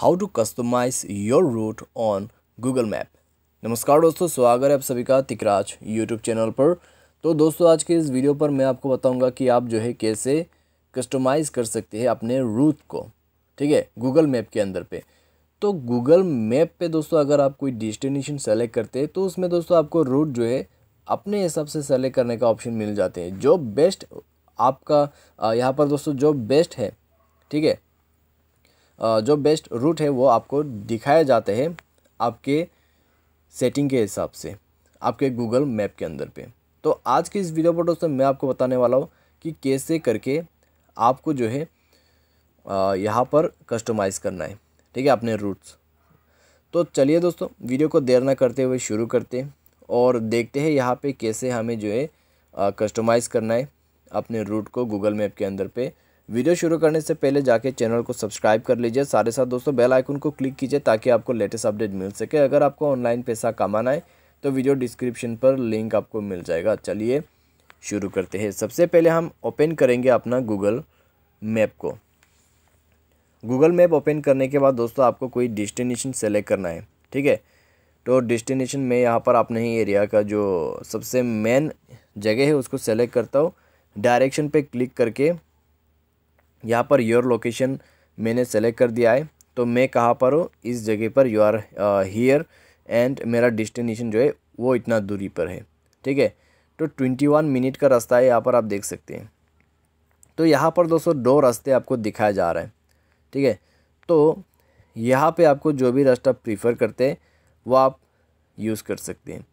how to customize your route on Google map नमस्कार दोस्तों स्वागत है आप सभी का तिकराज यूट्यूब चैनल पर तो दोस्तों आज के इस वीडियो पर मैं आपको बताऊंगा कि आप जो है कैसे कस्टमाइज़ कर सकते हैं अपने रूट को ठीक है गूगल मैप के अंदर पे तो गूगल मैप पे दोस्तों अगर आप कोई डिस्टिनेशन सेलेक्ट करते हैं तो उसमें दोस्तों आपको रूट जो है अपने हिसाब से सेलेक्ट करने का ऑप्शन मिल जाते हैं जो बेस्ट आपका यहाँ पर दोस्तों जो बेस्ट है ठीक है जो बेस्ट रूट है वो आपको दिखाए जाते हैं आपके सेटिंग के हिसाब से आपके गूगल मैप के अंदर पे तो आज के इस वीडियो पर दोस्तों मैं आपको बताने वाला हूँ कि कैसे करके आपको जो है यहाँ पर कस्टमाइज़ करना है ठीक है अपने रूट्स तो चलिए दोस्तों वीडियो को देर ना करते हुए शुरू करते हैं और देखते हैं यहाँ पे कैसे हमें जो है कस्टमाइज़ करना है अपने रूट को गूगल मैप के अंदर पे वीडियो शुरू करने से पहले जाके चैनल को सब्सक्राइब कर लीजिए सारे साथ दोस्तों बेल आइकन को क्लिक कीजिए ताकि आपको लेटेस्ट अपडेट मिल सके अगर आपको ऑनलाइन पैसा कमाना है तो वीडियो डिस्क्रिप्शन पर लिंक आपको मिल जाएगा चलिए शुरू करते हैं सबसे पहले हम ओपन करेंगे अपना गूगल मैप को गूगल मैप ओपन करने के बाद दोस्तों आपको कोई डिस्टिनेशन सेलेक्ट करना है ठीक है तो डिस्टिनेशन में यहाँ पर अपने ही एरिया का जो सबसे मेन जगह है उसको सेलेक्ट करता हूँ डायरेक्शन पे क्लिक करके यहाँ पर योर लोकेशन मैंने सेलेक्ट कर दिया है तो मैं कहाँ पर हूँ इस जगह पर यू आर हीयर एंड मेरा डिस्टिनेशन जो है वो इतना दूरी पर है ठीक है तो ट्वेंटी वन मिनट का रास्ता है यहाँ पर आप देख सकते हैं तो यहाँ पर दोस्तों दो रास्ते आपको दिखाया जा रहा है ठीक है तो यहाँ पे आपको जो भी रास्ता प्रीफर करते हैं वो आप यूज़ कर सकते हैं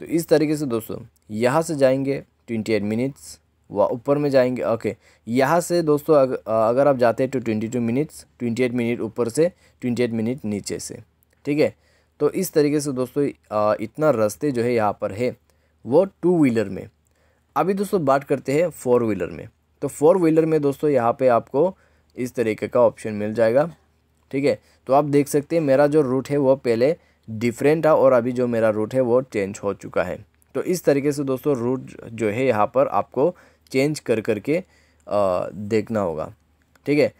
तो इस तरीके से दोस्तों यहाँ से जाएंगे ट्वेंटी एट मिनट्स वह ऊपर में जाएंगे ओके यहाँ से दोस्तों अग, अगर आप जाते हैं तो twenty two minutes twenty eight minute ऊपर से ट्वेंटी एट मिनट नीचे से ठीक है तो इस तरीके से दोस्तों इतना रास्ते जो है यहाँ पर है वो टू व्हीलर में अभी दोस्तों बात करते हैं फोर व्हीलर में तो फोर व्हीलर में दोस्तों यहाँ पर आपको इस तरीके का ऑप्शन मिल जाएगा ठीक है तो आप देख सकते हैं मेरा जो रूट है वो पहले डिफरेंट था और अभी जो मेरा रूट है वो चेंज हो चुका है तो इस तरीके से दोस्तों रूट जो है यहाँ पर आपको चेंज कर कर के देखना होगा ठीक है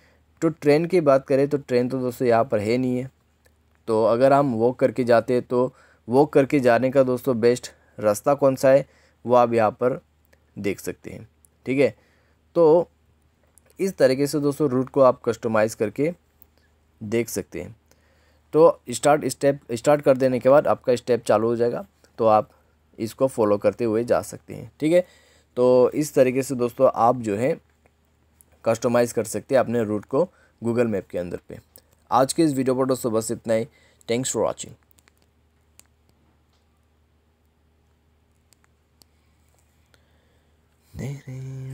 तो ट्रेन की बात करें तो ट्रेन तो दोस्तों यहाँ पर है नहीं है तो अगर हम वॉक करके जाते तो वॉक करके जाने का दोस्तों बेस्ट रास्ता कौन सा है वो आप यहाँ पर देख सकते हैं ठीक है तो इस तरीके से दोस्तों रूट को आप कस्टमाइज़ करके देख सकते हैं तो स्टार्ट स्टेप स्टार्ट कर देने के बाद आपका स्टेप चालू हो जाएगा तो आप इसको फॉलो करते हुए जा सकते हैं ठीक है तो इस तरीके से दोस्तों आप जो है कस्टमाइज़ कर सकते हैं अपने रूट को गूगल मैप के अंदर पे आज के इस वीडियो पर दोस्तों बस इतना ही थैंक्स फॉर वॉचिंग